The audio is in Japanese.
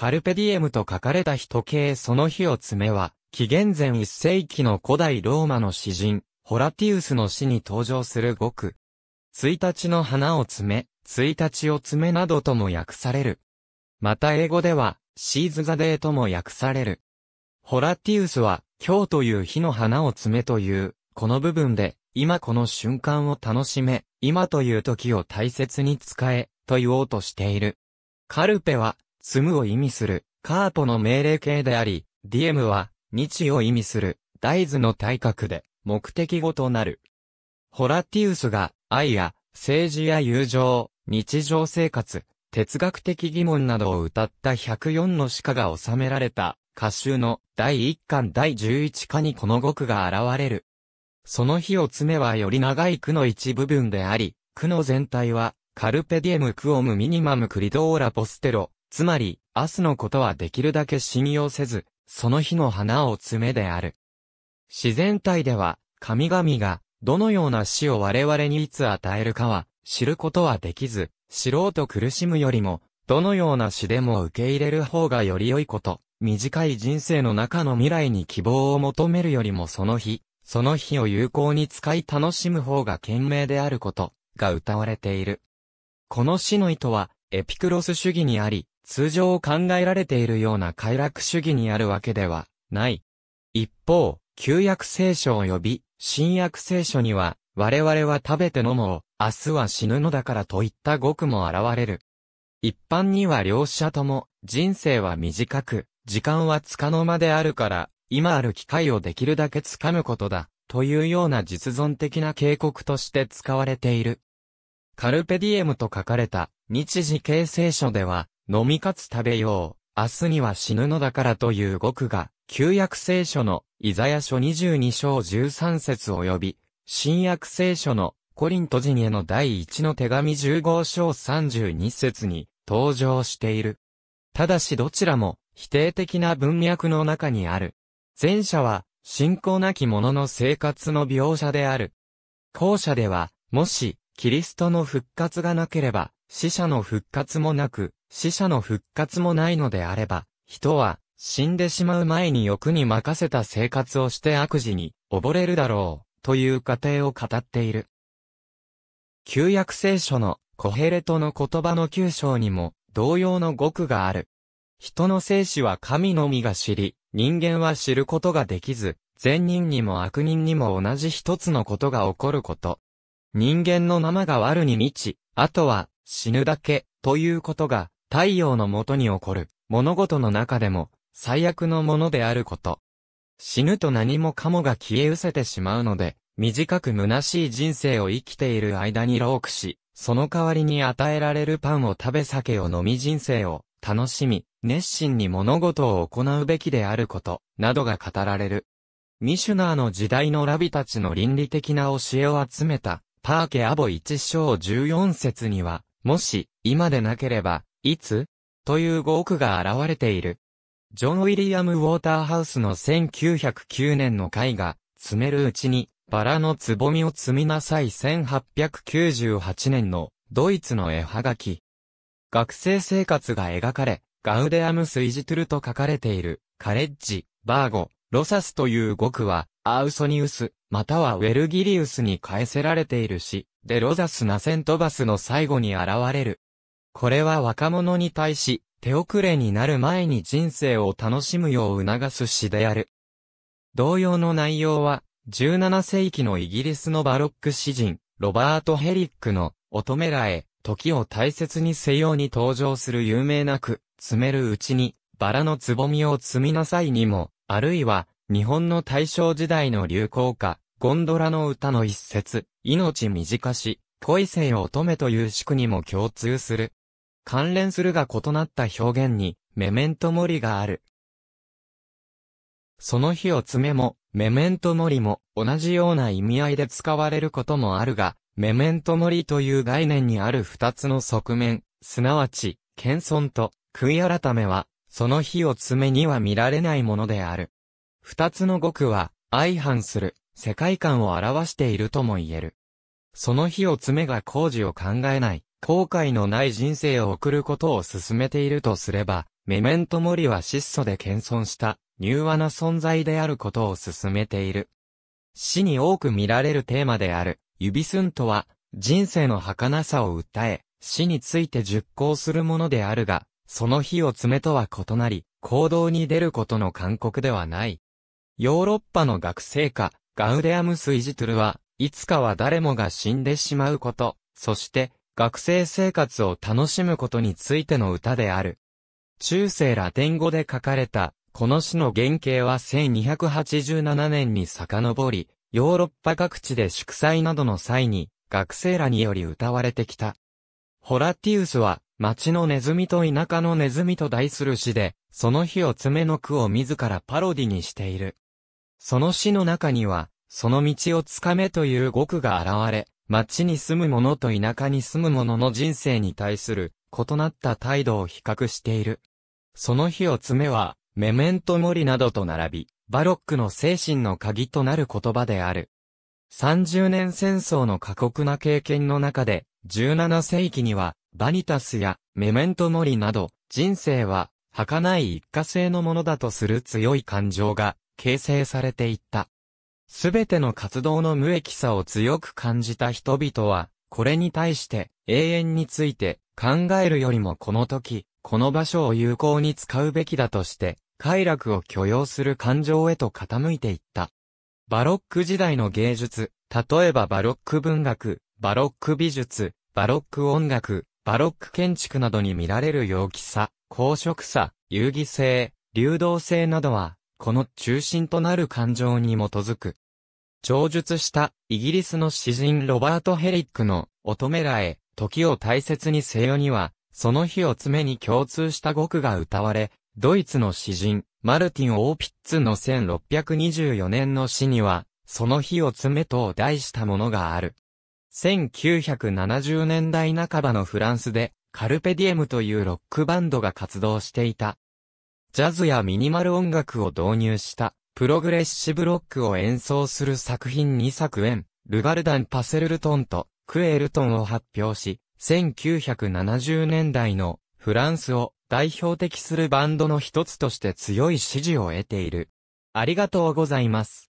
カルペディエムと書かれた人形その日を爪は、紀元前1世紀の古代ローマの詩人、ホラティウスの詩に登場する語句。1日の花を爪、一日を爪などとも訳される。また英語では、シーズザデーとも訳される。ホラティウスは、今日という日の花を爪という、この部分で、今この瞬間を楽しめ、今という時を大切に使え、と言おうとしている。カルペは、積むを意味する、カーポの命令形であり、ディエムは、日を意味する、大豆の体格で、目的語となる。ホラティウスが、愛や、政治や友情、日常生活、哲学的疑問などを歌った104の詩歌が収められた、歌集の第1巻第11課にこの語句が現れる。その日を詰めはより長い句の一部分であり、句の全体は、カルペディエムクオムミニマムクリドーラポステロ、つまり、明日のことはできるだけ信用せず、その日の花を詰めである。自然体では、神々が、どのような死を我々にいつ与えるかは、知ることはできず、知ろうと苦しむよりも、どのような死でも受け入れる方がより良いこと、短い人生の中の未来に希望を求めるよりもその日、その日を有効に使い楽しむ方が賢明であること、が歌われている。この死の意図は、エピクロス主義にあり、通常考えられているような快楽主義にあるわけではない。一方、旧約聖書及び新約聖書には、我々は食べて飲もう、明日は死ぬのだからといった語句も現れる。一般には両者とも、人生は短く、時間はつかの間であるから、今ある機会をできるだけ掴むことだ、というような実存的な警告として使われている。カルペディエムと書かれた、日時形成書では、飲みかつ食べよう、明日には死ぬのだからという語句が、旧約聖書のイザヤ書22章13節及び、新約聖書のコリント人への第1の手紙15章32節に登場している。ただしどちらも否定的な文脈の中にある。前者は信仰なき者の生活の描写である。後者では、もし、キリストの復活がなければ、死者の復活もなく、死者の復活もないのであれば、人は死んでしまう前に欲に任せた生活をして悪事に溺れるだろう、という過程を語っている。旧約聖書のコヘレトの言葉の九章にも同様の語句がある。人の生死は神のみが知り、人間は知ることができず、善人にも悪人にも同じ一つのことが起こること。人間の生が悪に満ち、あとは死ぬだけということが太陽のもとに起こる、物事の中でも、最悪のものであること。死ぬと何もかもが消え失せてしまうので、短く虚しい人生を生きている間に老苦し、その代わりに与えられるパンを食べ酒を飲み人生を楽しみ、熱心に物事を行うべきであること、などが語られる。ミシュナーの時代のラビたちの倫理的な教えを集めた、パーケアボ一章14節には、もし、今でなければ、いつという語句が現れている。ジョン・ウィリアム・ウォーターハウスの1909年の絵画、詰めるうちに、バラのつぼみを積みなさい1898年のドイツの絵はがき。学生生活が描かれ、ガウデアムス・イジトゥルと書かれている、カレッジ、バーゴ、ロサスという語句は、アウソニウス、またはウェルギリウスに返せられているし、デロザス・ナセントバスの最後に現れる。これは若者に対し、手遅れになる前に人生を楽しむよう促す詩である。同様の内容は、17世紀のイギリスのバロック詩人、ロバート・ヘリックの、乙女らへ、時を大切にせように登場する有名な句、詰めるうちに、バラのつぼみを摘みなさいにも、あるいは、日本の大正時代の流行歌、ゴンドラの歌の一節、命短し、恋せよ乙女という宿にも共通する。関連するが異なった表現に、メメントモリがある。その日を爪も、メメントモリも同じような意味合いで使われることもあるが、メメントモリという概念にある二つの側面、すなわち、謙遜と、悔い改めは、その日を爪には見られないものである。二つの語句は、相反する、世界観を表しているとも言える。その日を爪が工事を考えない、後悔のない人生を送ることを進めているとすれば、メメントモリは質素で謙遜した、柔和な存在であることを進めている。死に多く見られるテーマである、指寸とは、人生の儚さを訴え、死について熟考するものであるが、その日を爪とは異なり、行動に出ることの勧告ではない。ヨーロッパの学生家、ガウデアムス・イジトゥルは、いつかは誰もが死んでしまうこと、そして、学生生活を楽しむことについての歌である。中世ラテン語で書かれた、この詩の原型は1287年に遡り、ヨーロッパ各地で祝祭などの際に、学生らにより歌われてきた。ホラティウスは、町のネズミと田舎のネズミと題する詩で、その日を爪の句を自らパロディにしている。その詩の中には、その道をつかめという語句が現れ、町に住む者と田舎に住む者の人生に対する異なった態度を比較している。その日をめは、メメントモリなどと並び、バロックの精神の鍵となる言葉である。30年戦争の過酷な経験の中で、17世紀には、バニタスやメメントモリなど、人生は、儚い一過性のものだとする強い感情が、形成されていった。すべての活動の無益さを強く感じた人々は、これに対して永遠について考えるよりもこの時、この場所を有効に使うべきだとして、快楽を許容する感情へと傾いていった。バロック時代の芸術、例えばバロック文学、バロック美術、バロック音楽、バロック建築などに見られる陽気さ、公職さ、遊戯性、流動性などは、この中心となる感情に基づく。上述したイギリスの詩人ロバート・ヘリックの乙女らへ時を大切にせよには、その日を爪に共通した語句が歌われ、ドイツの詩人マルティン・オーピッツの1624年の詩には、その日を爪と題したものがある。1970年代半ばのフランスで、カルペディエムというロックバンドが活動していた。ジャズやミニマル音楽を導入した、プログレッシブロックを演奏する作品2作演、ルガルダン・パセルルトンとクエルトンを発表し、1970年代のフランスを代表的するバンドの一つとして強い支持を得ている。ありがとうございます。